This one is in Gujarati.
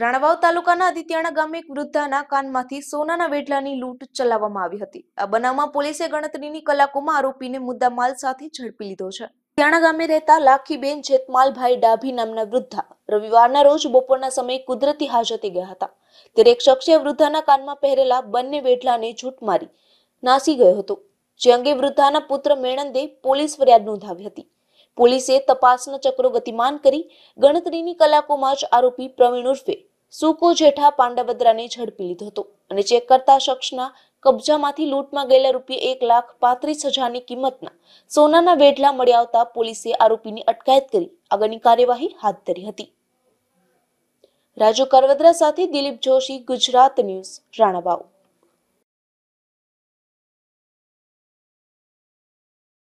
રાણાવાવ તાલુકાના આદિત્યાણા ગામે એક વૃદ્ધાના કાનમાંથી સોનાના વેઢલાની લૂંટ ચલાવવામાં આવી હતી આ બનાવમાં પોલીસે ગણતરીની કલાકોમાં આરોપીને મુદ્દા માલ સાથે ઝડપી લીધો છે ત્યાણા ગામે રહેતા લાખીબેન જેતમાલભાઈ ડાભી નામના વૃદ્ધા રવિવારના રોજ બપોરના સમયે કુદરતી હાજતે ગયા હતા ત્યારે એક શખ્સે વૃદ્ધાના કાનમાં પહેરેલા બંને વેઢલાને છૂટ મારી નાસી ગયો હતો જે અંગે વૃદ્ધાના પુત્ર મેણંદે પોલીસ ફરિયાદ નોંધાવી હતી પોલીસે તપાસનો ચક્રો ગતિમાન કરી ગણતરીની કલાકોમાં જ આરોપી પ્રવીણ ઉર્ફે સુકો જેઠા પાંડવદરાને ઝડપી લીધો હતો અને ચેક કરતા શખ્સના કબજામાંથી લૂંટમાં ગયેલા રૂપિયા એક લાખ પાંત્રીસ હજારની કિંમતના સોનાના વેઢલા મળ્યા આવતા પોલીસે આરોપીની અટકાયત કરી આગળની કાર્યવાહી હાથ ધરી હતી રાજુ કરવદરા સાથે દિલીપ જોશી ગુજરાત ન્યૂઝ રાણાબાવ